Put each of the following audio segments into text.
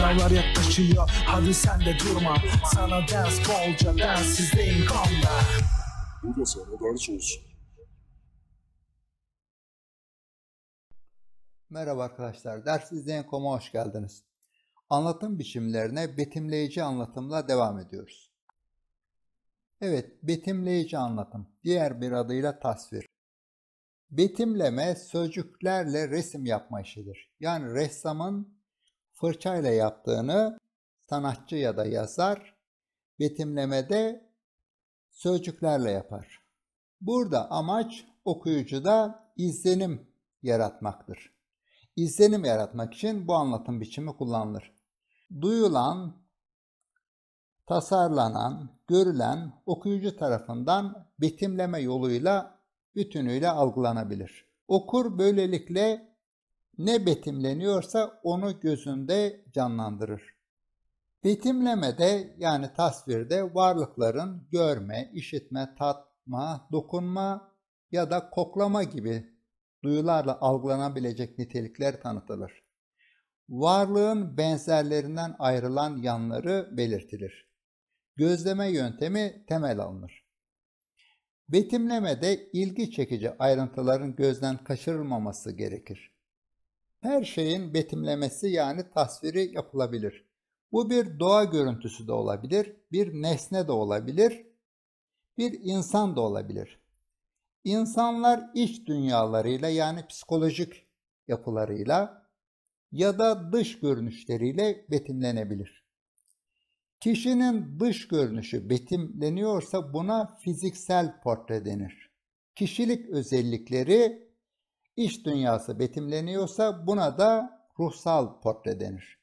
Sınavlar yaklaşıyor hadi sen de durma Sana ders bolca dersizdeyim kanla Bu da sana ders olsun Merhaba arkadaşlar, Ders hoş geldiniz. Anlatım biçimlerine betimleyici anlatımla devam ediyoruz. Evet, betimleyici anlatım, diğer bir adıyla tasvir. Betimleme sözcüklerle resim yapma işidir. Yani ressamın fırçayla yaptığını sanatçı ya da yazar betimlemede sözcüklerle yapar. Burada amaç okuyucuda izlenim yaratmaktır. İzlenim yaratmak için bu anlatım biçimi kullanılır. Duyulan, tasarlanan, görülen okuyucu tarafından betimleme yoluyla bütünüyle algılanabilir. Okur böylelikle ne betimleniyorsa onu gözünde canlandırır. Betimlemede yani tasvirde varlıkların görme, işitme, tatma, dokunma ya da koklama gibi duyularla algılanabilecek nitelikler tanıtılır. Varlığın benzerlerinden ayrılan yanları belirtilir. Gözleme yöntemi temel alınır. Betimlemede ilgi çekici ayrıntıların gözden kaçırılmaması gerekir her şeyin betimlemesi yani tasviri yapılabilir. Bu bir doğa görüntüsü de olabilir, bir nesne de olabilir, bir insan da olabilir. İnsanlar iç dünyalarıyla yani psikolojik yapılarıyla ya da dış görünüşleriyle betimlenebilir. Kişinin dış görünüşü betimleniyorsa buna fiziksel portre denir. Kişilik özellikleri iş dünyası betimleniyorsa buna da ruhsal portre denir.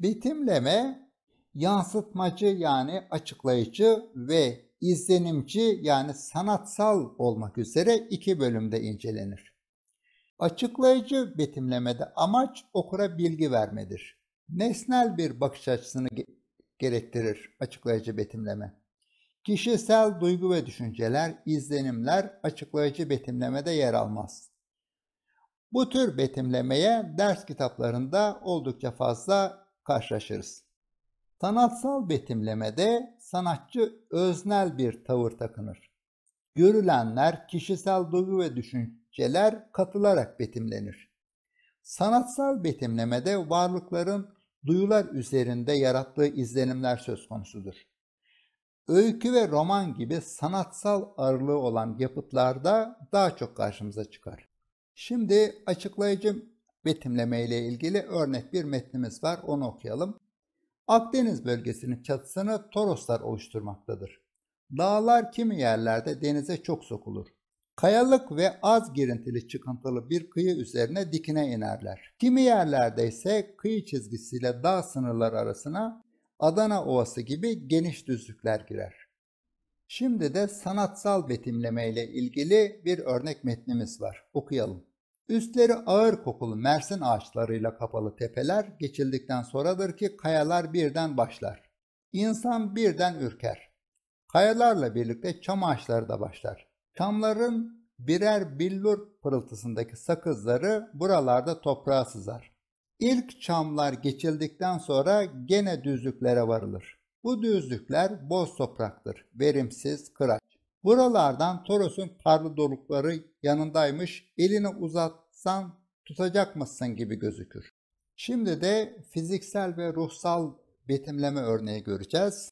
Betimleme yansıtmacı yani açıklayıcı ve izlenimci yani sanatsal olmak üzere iki bölümde incelenir. Açıklayıcı betimlemede amaç okura bilgi vermedir. Nesnel bir bakış açısını ge gerektirir açıklayıcı betimleme. Kişisel duygu ve düşünceler, izlenimler açıklayıcı betimlemede yer almaz. Bu tür betimlemeye ders kitaplarında oldukça fazla karşılaşırız. Sanatsal betimlemede sanatçı öznel bir tavır takınır. Görülenler, kişisel duygu ve düşünceler katılarak betimlenir. Sanatsal betimlemede varlıkların duyular üzerinde yarattığı izlenimler söz konusudur. Öykü ve roman gibi sanatsal ağırlığı olan yapıtlarda daha çok karşımıza çıkar. Şimdi açıklayıcı betimleme ile ilgili örnek bir metnimiz var. Onu okuyalım. Akdeniz bölgesinin çatısını toroslar oluşturmaktadır. Dağlar kimi yerlerde denize çok sokulur. Kayalık ve az girintili çıkıntılı bir kıyı üzerine dikine inerler. Kimi yerlerde ise kıyı çizgisiyle dağ sınırları arasına Adana Ovası gibi geniş düzlükler girer. Şimdi de sanatsal betimleme ile ilgili bir örnek metnimiz var. Okuyalım. Üstleri ağır kokulu mersin ağaçlarıyla kapalı tepeler geçildikten sonradır ki kayalar birden başlar. İnsan birden ürker. Kayalarla birlikte çam ağaçları da başlar. Çamların birer billur pırıltısındaki sakızları buralarda toprağa sızar. İlk çamlar geçildikten sonra gene düzlüklere varılır. Bu düzlükler boz topraktır, verimsiz, kıraç. Buralardan Toros'un karlı dolukları yanındaymış, elini uzatsan tutacak mısın gibi gözükür. Şimdi de fiziksel ve ruhsal betimleme örneği göreceğiz.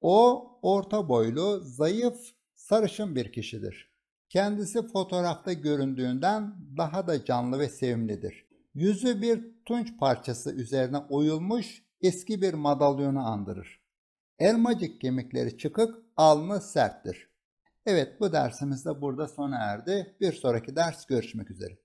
O orta boylu, zayıf, sarışın bir kişidir. Kendisi fotoğrafta göründüğünden daha da canlı ve sevimlidir. Yüzü bir tunç parçası üzerine oyulmuş eski bir madalyonu andırır. Elmacık kemikleri çıkık, alnı serttir. Evet bu dersimiz de burada sona erdi. Bir sonraki ders görüşmek üzere.